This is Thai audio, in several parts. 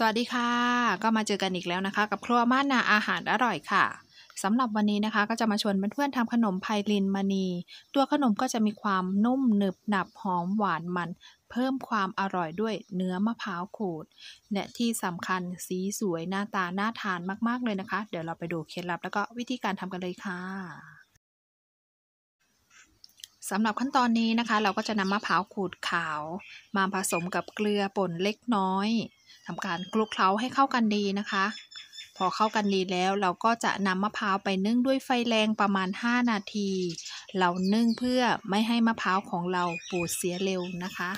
สวัสดีค่ะ ก็มาเจอกันอีกแล้วนะคะ กับครัวม่านนาอาหารอร่อยค่ะสำหรับวันนี้นะคะ ก็จะมาชวนเพื่อนๆทำขนมไพลินมณี ตัวขนมก็จะมีความนุ่มหนึบหนับหอมหวานมัน เพิ่มความอร่อยด้วยเนื้อมะพร้าวขูดและที่สำคัญสีสวยหน้าตาน่าทานมาก ๆเลยนะคะ เดี๋ยวเราไปดูเคล็ดลับ แล้วก็วิธีการทำกันเลยค่ะสำหรับขั้นตอนนี้นะคะ เราก็จะนำมะพร้าวขูดขาว มาผสมกับเกลือป่นเล็กน้อยทำการคลุกเคล้าให้เข้ากันดีนะคะ พอเข้ากันดีแล้วเราก็จะนำมะพร้าวไปนึ่งด้วยไฟแรงประมาณ 5 นาที เรานึ่งเพื่อไม่ให้มะพร้าวของเราปูดเสียเร็วนะคะ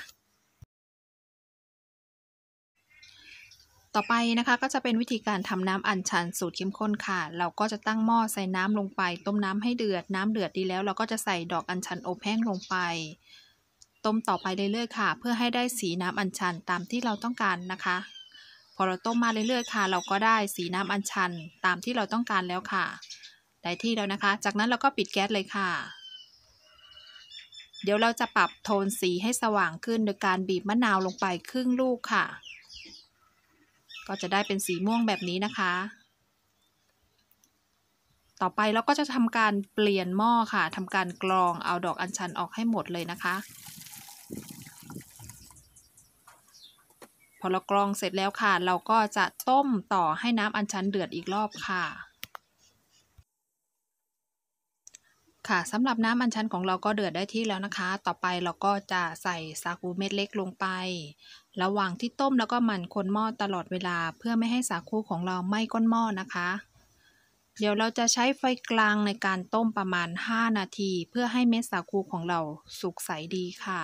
ต่อไปนะคะ ก็จะเป็นวิธีการทำน้ำอัญชันสูตรเข้มข้นค่ะ เราก็จะตั้งหม้อใส่น้ำลงไป ต้มน้ำให้เดือดน้ำเดือดดีแล้ว เราก็จะใส่ดอกอัญชันอบแห้งลงไป ต้มต่อไปเรื่อยๆค่ะ เพื่อให้ได้สีน้ำอัญชันตามที่เราต้องการนะคะ พอเราต้มมาเรื่อยๆค่ะ เราก็ได้สีน้ำอัญชันตามที่เราต้องการแล้วค่ะได้ที่แล้วนะคะ จากนั้นเราก็ปิดแก๊สเลยค่ะ เดี๋ยวเราจะปรับโทนสีให้สว่างขึ้นโดยการบีบมะนาวลงไปครึ่งลูกค่ะก็จะได้เป็นสีม่วงแบบนี้นะคะ ต่อไปเราก็จะทำการเปลี่ยนหม้อค่ะทำการกรองเอาดอกอัญชันออกให้หมดเลยนะคะ พอเรากรองเสร็จแล้วค่ะ เราก็จะต้มต่อให้น้ำอัญชันเดือดอีกรอบค่ะ ค่ะสำหรับน้ำอัญชันของเราก็เดือดได้ที่แล้วนะคะ ต่อไปเราก็จะใส่ซากูเม็ดเล็กลงไประหว่างที่ต้มแล้วก็หมั่นคนหม้อตลอดเวลาเพื่อไม่ให้สาคูของเราไหม้ก้นหม้อนะคะ เดี๋ยวเราจะใช้ไฟกลางในการต้มประมาณ 5 นาทีเพื่อให้เม็ดสาคูของเราสุกใสดีค่ะ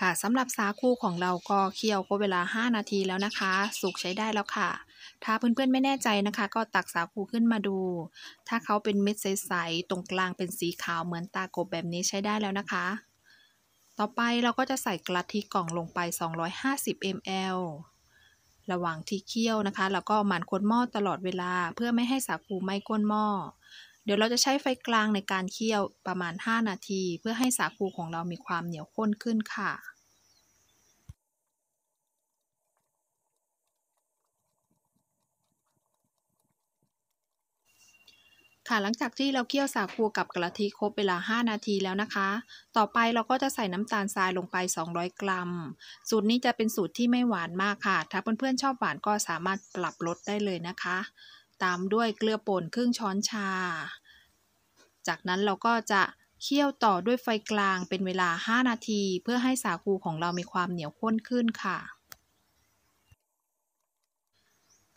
ค่ะสำหรับสาคูของเราก็เคี่ยวก็เวลา 5 นาทีแล้วนะคะสุกใช้ได้แล้วค่ะถ้าเพื่อนๆไม่แน่ใจนะคะ ก็ตักสาคูขึ้นมาดู ถ้าเขาเป็นเม็ดใสๆตรงกลางเป็นสีขาวเหมือนตากบแบบนี้ใช้ได้แล้วนะคะ ต่อไปเราก็จะใส่กระทิกล่องลงไป 250 ml ระหว่างที่เคี่ยวนะคะเราก็หมั่นคนหม้อตลอดเวลา เพื่อไม่ให้สาคูไม่ก้นหม้อ เดี๋ยวเราจะใช้ไฟกลางในการเคี่ยวประมาณ 5 นาที เพื่อให้สาคูของเรามีความเหนียวข้นขึ้นค่ะค่ะหลังจากที่เราเคี่ยวสาคูกับกะทิครบเวลา 5 นาทีแล้วนะคะ ต่อไปเราก็จะใส่น้ำตาลทรายลงไป 200 กรัมสูตรนี้จะเป็นสูตรที่ไม่หวานมากค่ะ ถ้าเพื่อนๆชอบหวานก็สามารถปรับลดได้เลยนะคะ ตามด้วยเกลือป่นครึ่งช้อนชา จากนั้นเราก็จะเคี่ยวต่อด้วยไฟกลางเป็นเวลา 5 นาที เพื่อให้สาคูของเรามีความเหนียวข้นขึ้นค่ะ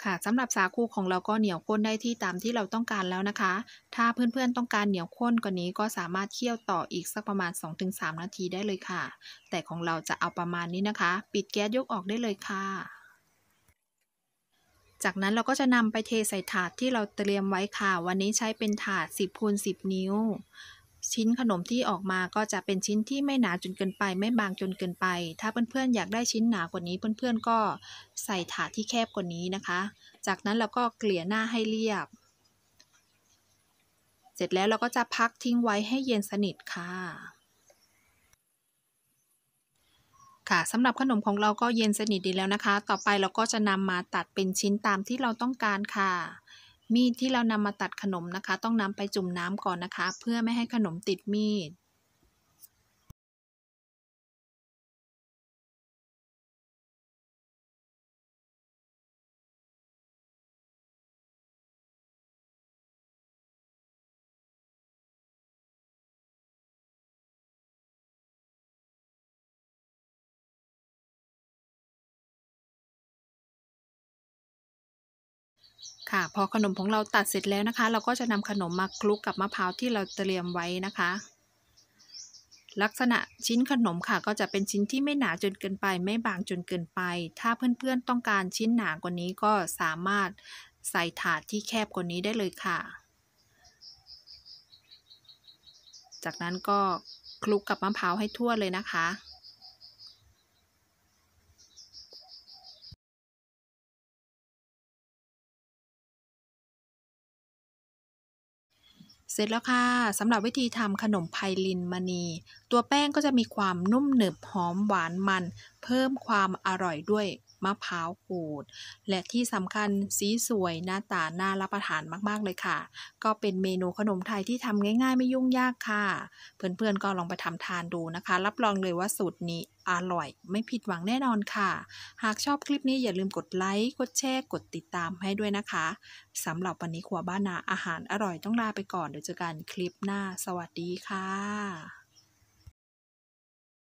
ค่ะสำหรับสาคูของเราก็เหนียวข้นได้ที่ตามที่เราต้องการแล้วนะคะ ถ้าเพื่อนๆต้องการเหนียวข้นกว่านี้ก็สามารถเคี่ยวต่ออีกสักประมาณ 2-3 นาทีได้เลยค่ะ แต่ของเราจะเอาประมาณนี้นะคะ ปิดแก๊สยกออกได้เลยค่ะ จากนั้นเราก็จะนำไปเทใส่ถาดที่เราเตรียมไว้ค่ะ วันนี้ใช้เป็นถาด10คูณสินิ้วชิ้นขนมที่ออกมาก็จะเป็นชิ้นที่ไม่หนาจนเกินไป ไม่บางจนเกินไปถ้าเพื่อนๆอยากได้ชิ้นหนากว่านี้เพื่อนๆก็ใส่ถาที่แคบกว่านี้นะคะ จากนั้นเราก็เกลี่ยหน้าให้เรียบ เสร็จแล้วเราก็จะพักทิ้งไว้ให้เย็นสนิทค่ะ ค่ะสำหรับขนมของเราก็เย็นสนิทดีแล้วนะคะ ต่อไปเราก็จะนำมาตัดเป็นชิ้นตามที่เราต้องการค่ะมีดที่เรานำมาตัดขนมนะคะต้องนำไปจุ่มน้ำก่อนนะคะเพื่อไม่ให้ขนมติดมีดค่ะพอขนมของเราตัดเสร็จแล้วนะคะ เราก็จะนำขนมมาคลุกกับมะพร้าวที่เราเตรียมไว้นะคะ ลักษณะชิ้นขนมค่ะ ก็จะเป็นชิ้นที่ไม่หนาจนเกินไปไม่บางจนเกินไป ถ้าเพื่อนๆต้องการชิ้นหนากว่านี้ก็สามารถใส่ถาดที่แคบกว่านี้ได้เลยค่ะ จากนั้นก็คลุกกับมะพร้าวให้ทั่วเลยนะคะเสร็จแล้วค่ะ สำหรับวิธีทำขนมไพลินมณีตัวแป้งก็จะมีความนุ่มหนึบหอมหวานมัน เพิ่มความอร่อยด้วยมะพร้าวขูด และที่สำคัญสีสวยหน้าตาน่ารับประทานมากๆเลยค่ะ ก็เป็นเมนูขนมไทยที่ทำง่ายๆไม่ยุ่งยากค่ะ เพื่อนๆก็ลองไปทำทานดูนะคะ รับรองเลยว่าสูตรนี้อร่อย ไม่ผิดหวังแน่นอนค่ะ หากชอบคลิปนี้อย่าลืมกดไลค์ กดแชร์ กดติดตามให้ด้วยนะคะ สำหรับวันนี้ครัวบ้านนาอาหารอร่อยต้องลาไปก่อนเดี๋ยวเจอกันคลิปหน้า สวัสดีค่ะ